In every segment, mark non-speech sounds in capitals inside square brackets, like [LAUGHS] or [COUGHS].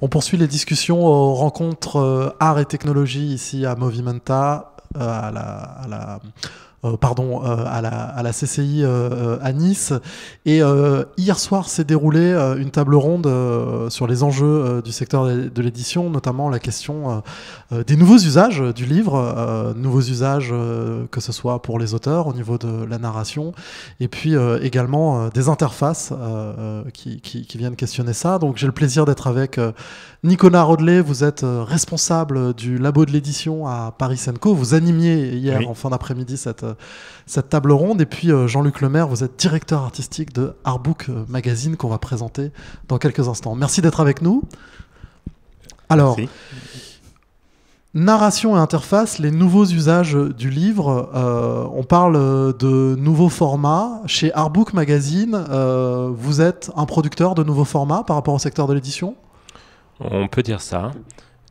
On poursuit les discussions aux rencontres euh, art et technologie ici à Movimenta, euh, à la euh, pardon, euh, à la, à, la, CCI euh, à Nice. Et hier soir s'est déroulée une table ronde sur les enjeux du secteur de l'édition, notamment la question des nouveaux usages du livre, nouveaux usages que ce soit pour les auteurs au niveau de la narration, et puis également des interfaces qui, qui, qui, viennent questionner ça. Donc j'ai le plaisir d'être avec Nicolas Rodelet, vous êtes responsable du labo de l'édition à Paris Senco, vous animiez hier en fin d'après-midi cette, euh, cette table ronde. Et puis euh, Jean-Luc Lemaire, vous êtes directeur artistique de Artbook euh, Magazine qu'on va présenter dans quelques instants. Merci d'être avec nous. Alors, narration et interface, les nouveaux usages du livre. on parle de nouveaux formats. Chez Artbook Magazine, vous êtes un producteur de nouveaux formats par rapport au secteur de l'édition On peut dire ça.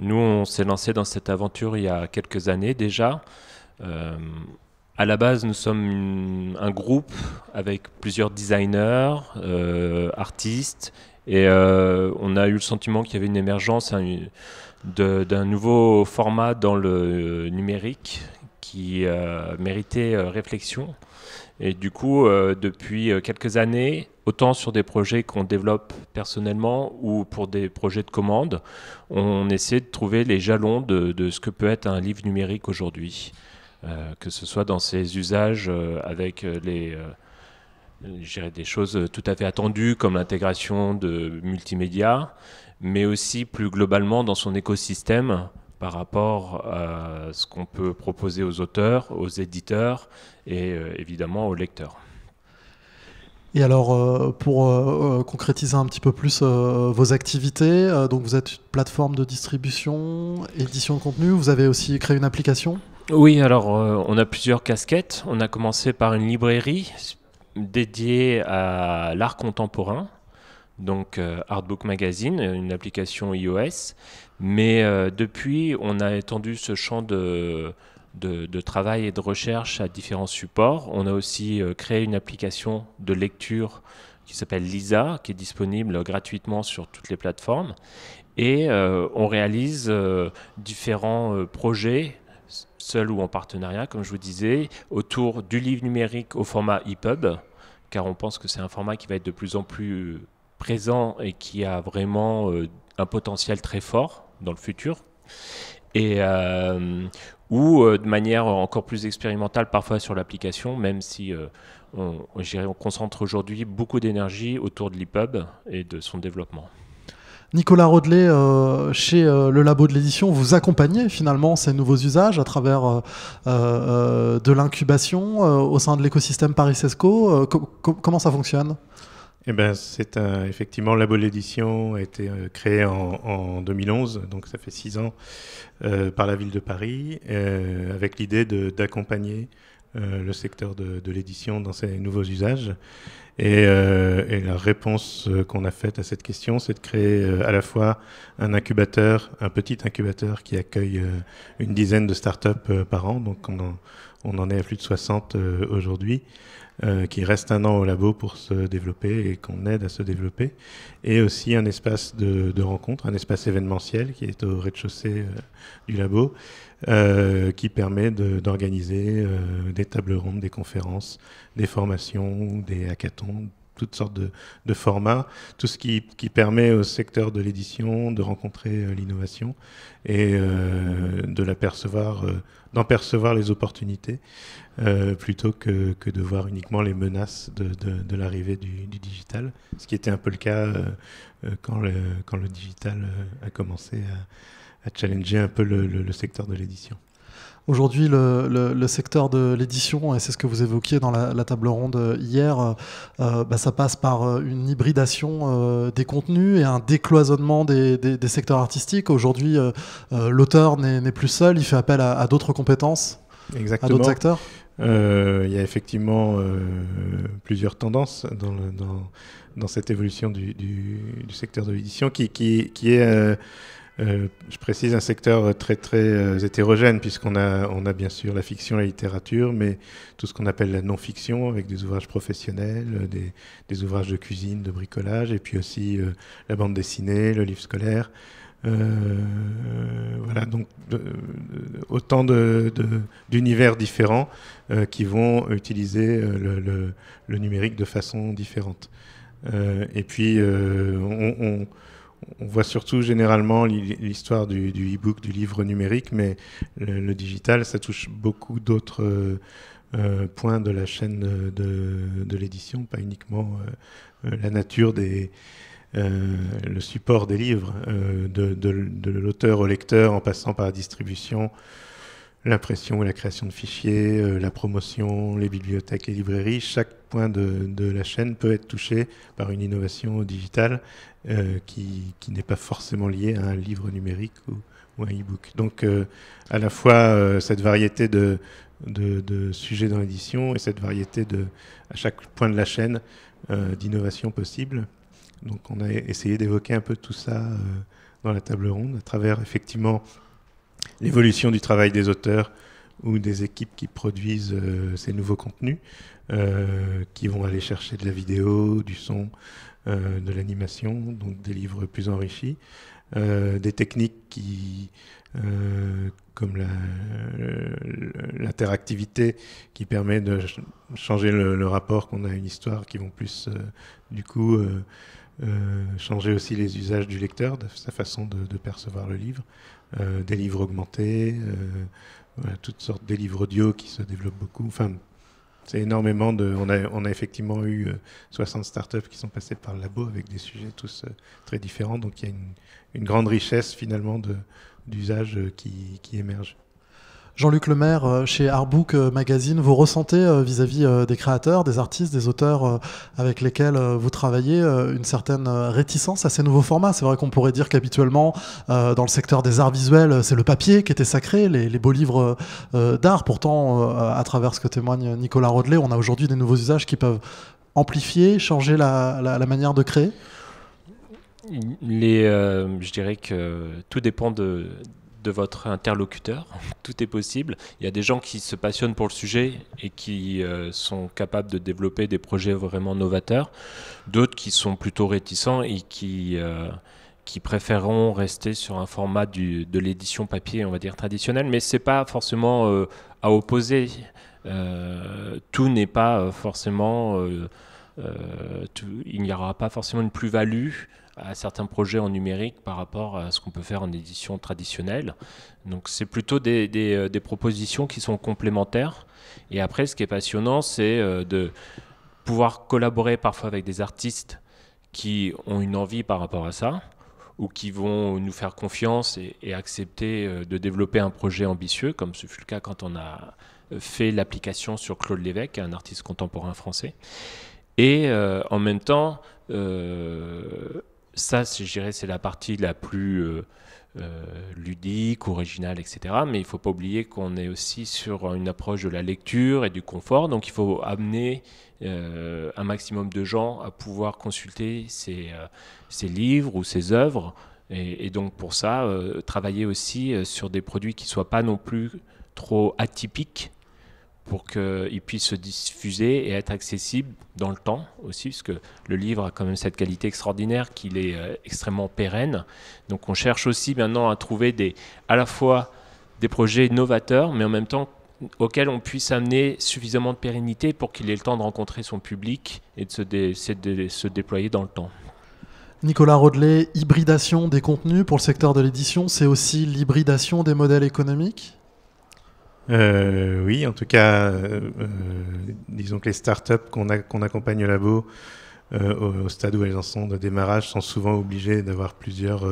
Nous, on s'est lancé dans cette aventure il y a quelques années déjà à la base, nous sommes un groupe avec plusieurs designers, euh, artistes, et euh, on a eu le sentiment qu'il y avait une émergence d'un nouveau format dans le euh, numérique qui méritait réflexion. Et du coup, depuis quelques années, autant sur des projets qu'on développe personnellement ou pour des projets de commande, on essaie de trouver les jalons de, de ce que peut être un livre numérique aujourd'hui. Euh, que ce soit dans ses usages euh, avec euh, les des choses tout à fait attendues comme l'intégration de multimédia, mais aussi plus globalement dans son écosystème par rapport à ce qu'on peut proposer aux auteurs, aux éditeurs et évidemment aux lecteurs. Et alors, pour concrétiser un petit peu plus vos activités, donc vous êtes une plateforme de distribution, édition de contenu, vous avez aussi créé une application oui, alors euh, on a plusieurs casquettes. On a commencé par une librairie dédiée à l'art contemporain, donc euh, Artbook Magazine, une application iOS. Mais euh, depuis, on a étendu ce champ de, de, travail et de recherche à différents supports. On a aussi créé une application de lecture qui s'appelle Lisa, qui est disponible gratuitement sur toutes les plateformes. Et on réalise différents projets seul ou en partenariat, comme je vous disais, autour du livre numérique au format EPUB, car on pense que c'est un format qui va être de plus en plus présent et qui a vraiment euh, un potentiel très fort dans le futur. Et euh, ou euh, de manière encore plus expérimentale parfois sur l'application, même si on, on concentre aujourd'hui beaucoup d'énergie autour de l'EPUB et de son développement. Nicolas Rodelet, euh, chez euh, le Labo de l'édition, vous accompagnez finalement ces nouveaux usages à travers euh, de l'incubation au sein de l'écosystème Paris Sesco. comment ça fonctionne eh ben, c'est effectivement, le Labo de l'édition a été créé en, 2011, donc ça fait six ans, par la ville de Paris, avec l'idée d'accompagner le secteur de, de l'édition dans ces nouveaux usages. Euh, et, la réponse euh, qu'on a faite à cette question, c'est de créer euh, à la fois un incubateur, un petit incubateur qui accueille une dizaine de startups par an, donc on en, est à plus de 60 aujourd'hui, qui reste un an au labo pour se développer et qu'on aide à se développer, et aussi un espace de, rencontre, un espace événementiel qui est au rez-de-chaussée du labo. qui permet d'organiser des tables rondes, des conférences, des formations, des hackathons, toutes sortes de, formats, tout ce qui, permet au secteur de l'édition de rencontrer euh, l'innovation et euh, de l'apercevoir, euh, d'en percevoir les opportunités plutôt que, de voir uniquement les menaces de, l'arrivée du, digital, ce qui était un peu le cas quand, le, quand le digital a commencé à, challenger un peu le secteur de l'édition. Aujourd'hui, le, secteur de l'édition, et c'est ce que vous évoquiez dans la, table ronde euh, hier, euh, euh, bah, ça passe par une hybridation des contenus et un décloisonnement des, secteurs artistiques. Aujourd'hui, l'auteur n'est plus seul, il fait appel à, d'autres compétences, à d'autres acteurs. Il y a effectivement plusieurs tendances dans, dans, cette évolution du, secteur de l'édition qui, qui, qui, est euh, je précise un secteur très très euh, hétérogène puisqu'on a, on a bien sûr la fiction, et la littérature, mais tout ce qu'on appelle la non-fiction avec des ouvrages professionnels, euh, des, ouvrages de cuisine, de bricolage, et puis aussi la bande dessinée, le livre scolaire. voilà, donc autant d'univers de, différents qui vont utiliser le, numérique de façon différente. et puis on on voit surtout généralement l'histoire du, e-book, du livre numérique, mais le, digital, ça touche beaucoup d'autres euh, euh, points de la chaîne de, l'édition, pas uniquement euh, la nature des... le support des livres, de, de l'auteur au lecteur en passant par la distribution, l'impression et la création de fichiers, euh, la promotion, les bibliothèques, et librairies. Chaque point de, la chaîne peut être touché par une innovation digitale euh, qui, n'est pas forcément liée à un livre numérique ou, un e-book. Donc euh, à la fois cette variété de, sujets dans l'édition et cette variété de, à chaque point de la chaîne d'innovation possible. Donc on a essayé d'évoquer un peu tout ça dans la table ronde à travers effectivement l'évolution du travail des auteurs ou des équipes qui produisent euh, ces nouveaux contenus, euh, qui vont aller chercher de la vidéo, du son, euh, de l'animation, donc des livres plus enrichis, des techniques qui, comme l'interactivité, qui permet de changer le, le rapport qu'on a à une histoire, qui vont plus, du coup, euh, changer aussi les usages du lecteur, de sa façon de, percevoir le livre, euh, des livres augmentés, euh, toutes sortes des livres audio qui se développent beaucoup. Enfin, c'est énormément de. On a, on a effectivement eu 60 startups qui sont passées par le labo avec des sujets tous très différents. Donc il y a une, grande richesse finalement d'usages qui, qui émergent. Jean-Luc Lemaire euh, chez Artbook euh, Magazine, vous ressentez euh, vis-à-vis des créateurs, des artistes, des auteurs avec lesquels vous travaillez une certaine réticence à ces nouveaux formats C'est vrai qu'on pourrait dire qu'habituellement, dans le secteur des arts visuels, c'est le papier qui était sacré, les, beaux livres d'art. Pourtant, à travers ce que témoigne Nicolas Rodelet, on a aujourd'hui des nouveaux usages qui peuvent amplifier, changer la, manière de créer les, Je dirais que tout dépend de de votre interlocuteur. [LAUGHS] Tout est possible. Il y a des gens qui se passionnent pour le sujet et qui euh, sont capables de développer des projets vraiment novateurs. D'autres qui sont plutôt réticents et qui, euh, qui préféreront rester sur un format de l'édition papier, on va dire traditionnel. Mais c'est pas forcément euh, à opposer. tout n'est pas forcément euh, il n'y aura pas forcément une plus-value à certains projets en numérique par rapport à ce qu'on peut faire en édition traditionnelle. Donc c'est plutôt des, euh, propositions qui sont complémentaires. Et après, ce qui est passionnant, c'est euh, de pouvoir collaborer parfois avec des artistes qui ont une envie par rapport à ça ou qui vont nous faire confiance et, et accepter de développer un projet ambitieux, comme ce fut le cas quand on a fait l'application sur Claude Lévesque, un artiste contemporain français. Et euh, en même temps, euh, ça, je dirais, c'est la partie la plus euh, ludique, originale, etc. Mais il ne faut pas oublier qu'on est aussi sur une approche de la lecture et du confort. Donc il faut amener un maximum de gens à pouvoir consulter ces, livres ou ces œuvres. Et, et donc pour ça, travailler aussi sur des produits qui ne soient pas non plus trop atypiques pour qu'il puisse se diffuser et être accessible dans le temps aussi, puisque le livre a quand même cette qualité extraordinaire qu'il est euh, extrêmement pérenne. Donc on cherche aussi maintenant à trouver des, à la fois des projets novateurs, mais en même temps auxquels on puisse amener suffisamment de pérennité pour qu'il ait le temps de rencontrer son public et de se, se déployer dans le temps. Nicolas Rodelet, hybridation des contenus pour le secteur de l'édition, c'est aussi l'hybridation des modèles économiques euh, oui, en tout cas, euh, euh, disons que les startups qu'on accompagne au labo, au, stade où elles en sont de démarrage, sont souvent obligées d'avoir plusieurs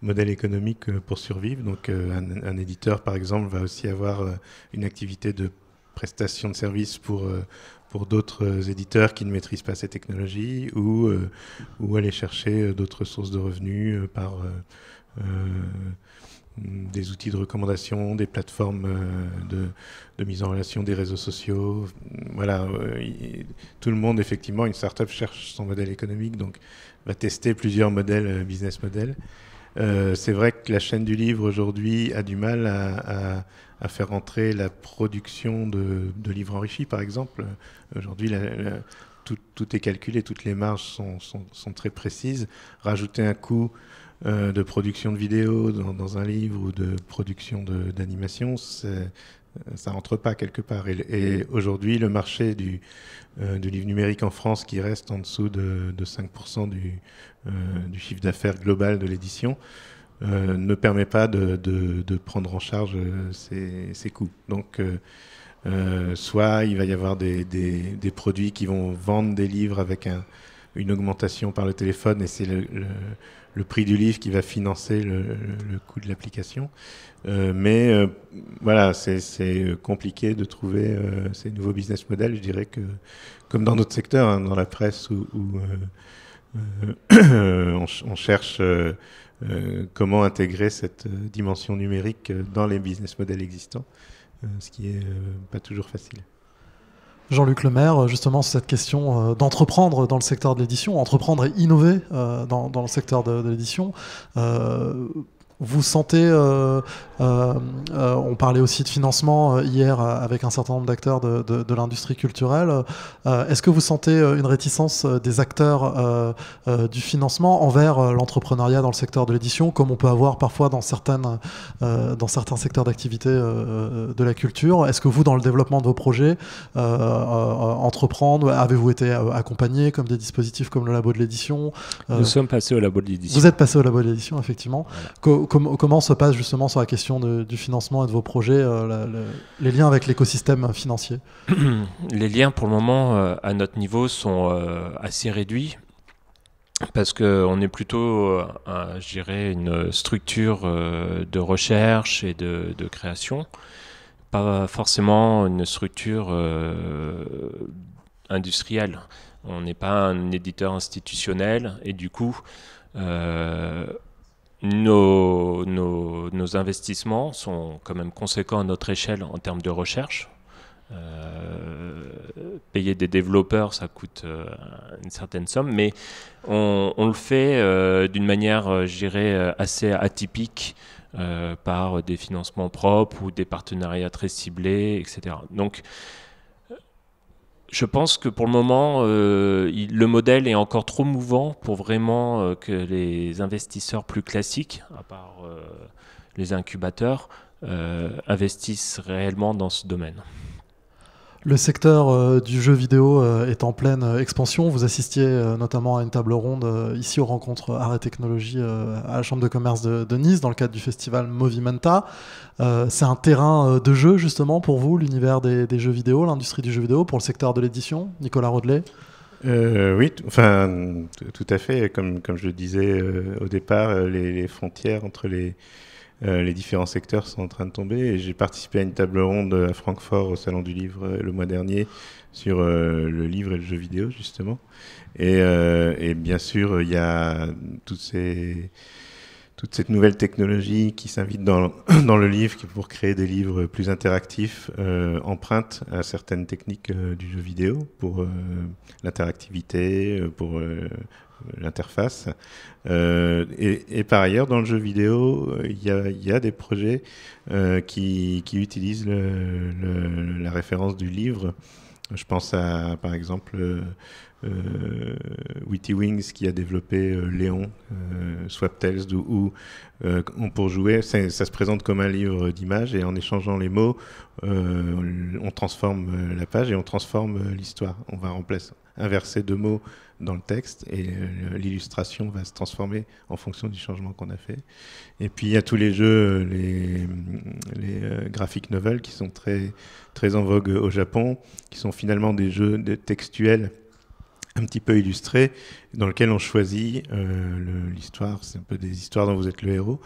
modèles économiques pour survivre. Donc, un, éditeur, par exemple, va aussi avoir une activité de prestation de services pour pour d'autres éditeurs qui ne maîtrisent pas ces technologies ou ou aller chercher d'autres sources de revenus par Mm, des outils de recommandation, des plateformes euh, de, mise en relation, des réseaux sociaux. Mm, voilà, euh, tout le monde, effectivement, une startup cherche son modèle économique, donc va tester plusieurs modèles, euh, business model c'est vrai que la chaîne du livre aujourd'hui a du mal à, faire entrer la production de, livres enrichis, par exemple. Aujourd'hui, tout, est calculé, toutes les marges sont, sont très précises. Rajouter un coût euh, de production de vidéos dans, un livre ou de production d'animation, ça rentre pas quelque part. Et, aujourd'hui, le marché euh, du, livre numérique en France, qui reste en dessous de, 5% du, euh, du, chiffre d'affaires global de l'édition, ne permet pas de, prendre en charge ces, coûts. Donc, soit il va y avoir des, produits qui vont vendre des livres avec une augmentation par le téléphone, et c'est le le prix du livre qui va financer le, coût de l'application. Euh, mais euh, voilà, c'est euh, compliqué de trouver ces nouveaux business models. Je dirais que, comme dans d'autres secteurs, hein, dans la presse où, [COUGHS] on, on, cherche comment intégrer cette dimension numérique dans les business models existants, ce qui n'est pas toujours facile. Jean-Luc Lemaire, euh, justement, sur cette question euh, d'entreprendre dans le secteur de l'édition, entreprendre et innover euh, dans, le secteur de l'édition vous sentez, euh, euh, euh, on parlait aussi de financement hier avec un certain nombre d'acteurs de, l'industrie culturelle, est-ce que vous sentez une réticence des acteurs du financement envers l'entrepreneuriat dans le secteur de l'édition, comme on peut avoir parfois dans, certaines, dans certains secteurs d'activité de la culture Est-ce que vous, dans le développement de vos projets, entreprendre, avez-vous été accompagné comme des dispositifs comme le labo de l'édition Nous sommes passés au labo de l'édition. Vous êtes passé au labo de l'édition, effectivement comment se passe justement sur la question du financement et de vos projets euh, les liens avec l'écosystème financier [CLEARS THROAT] Les liens pour le moment euh, à notre niveau sont euh, assez réduits parce qu'on est plutôt, je dirais, une structure de recherche et de, création, pas forcément une structure industrielle. On n'est pas un éditeur institutionnel et du coup, nos, investissements sont quand même conséquents à notre échelle en termes de recherche. Euh, payer des développeurs, ça coûte euh, une certaine somme, mais on, le fait euh, d'une manière, je assez atypique par des financements propres ou des partenariats très ciblés, etc. Donc, je pense que pour le moment, euh, le modèle est encore trop mouvant pour vraiment euh, que les investisseurs plus classiques, à part euh, les incubateurs, investissent réellement dans ce domaine. Le secteur euh, du jeu vidéo euh, est en pleine euh, expansion. Vous assistiez notamment à une table ronde ici aux rencontres Art et Technologie à la Chambre de commerce de, Nice dans le cadre du festival Movimenta. C'est un terrain de jeu justement pour vous, l'univers des, jeux vidéo, l'industrie du jeu vidéo, pour le secteur de l'édition, Nicolas Rodelet oui, enfin, tout à fait. Comme, je le disais au départ, les frontières entre les, euh, les différents secteurs sont en train de tomber. Et j'ai participé à une table ronde à Francfort au Salon du Livre le mois dernier sur euh, le livre et le jeu vidéo, justement. Euh, et, bien sûr, il y a toutes ces, toute cette nouvelle technologie qui s'invite dans, [COUGHS] le livre pour créer des livres plus interactifs, emprunte à certaines techniques du jeu vidéo pour l'interactivité, pour l'interface. Euh, et, par ailleurs, dans le jeu vidéo, il y a, des projets euh, qui, utilisent la référence du livre. Je pense à, par exemple, euh, Witty Wings qui a développé Léon, euh, Swap Tales, où, pour jouer, ça, se présente comme un livre d'images et en échangeant les mots, on transforme la page et on transforme l'histoire. On va remplacer, inverser deux mots dans le texte et l'illustration va se transformer en fonction du changement qu'on a fait. Et puis il y a tous les jeux, les, les euh, graphic novels qui sont très, très en vogue au Japon, qui sont finalement des jeux textuels un petit peu illustré, dans lequel on choisit euh, l'histoire, c'est un peu des histoires dont vous êtes le héros.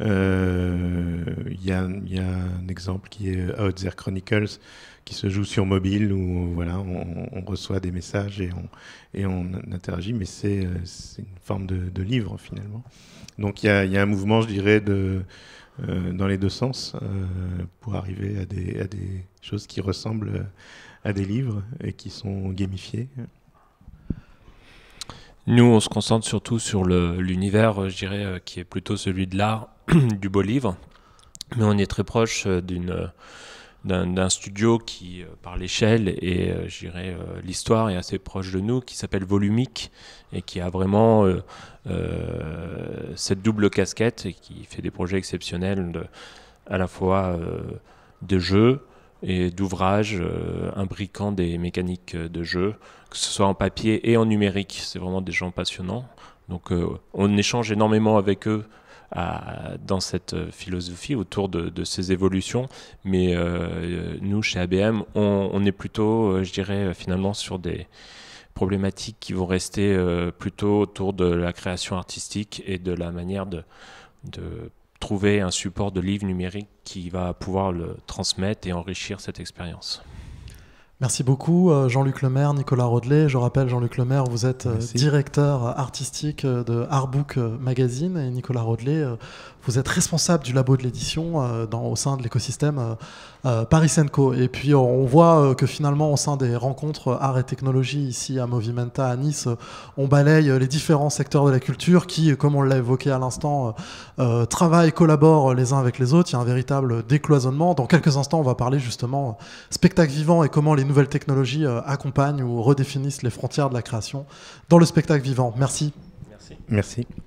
Euh, il y, a un exemple qui est euh, Outzer Chronicles, qui se joue sur mobile, où voilà, on, reçoit des messages et on, et on interagit, mais c'est une forme de, livre finalement. Donc il y, y a, un mouvement, je dirais, de, dans les deux sens, pour arriver à des, à des choses qui ressemblent à des livres et qui sont gamifiés. Nous, on se concentre surtout sur l'univers, euh, je dirais, euh, qui est plutôt celui de l'art, [CLEARS THROAT] du beau livre. Mais on est très proche euh, d'un studio qui, par l'échelle et je dirais, l'histoire, est assez proche de nous, qui s'appelle Volumique et qui a vraiment cette double casquette et qui fait des projets exceptionnels de, à la fois de jeux, et d'ouvrages euh, imbriquant des mécaniques de jeu, que ce soit en papier et en numérique. C'est vraiment des gens passionnants. Donc euh, on échange énormément avec eux à, dans cette euh, philosophie autour de, ces évolutions. Mais nous, chez ABM, on, est plutôt, je dirais, finalement sur des problématiques qui vont rester plutôt autour de la création artistique et de la manière de, de trouver un support de livre numérique qui va pouvoir le transmettre et enrichir cette expérience. Merci beaucoup euh, Jean-Luc Lemaire, Nicolas Rodelet. Je rappelle Jean-Luc Lemaire, vous êtes euh, directeur artistique euh, de Artbook Magazine et Nicolas Rodelet, vous êtes responsable du labo de l'édition euh, au sein de l'écosystème euh, euh, Paris Co. Et puis on voit que finalement au sein des rencontres art et technologie ici à Movimenta à Nice, on balaye les différents secteurs de la culture qui, comme on l'a évoqué à l'instant, travaillent, collaborent les uns avec les autres. Il y a un véritable décloisonnement. Dans quelques instants, on va parler justement spectacle vivant et comment les nouvelles technologies accompagnent ou redéfinissent les frontières de la création dans le spectacle vivant. Merci. Merci. Merci.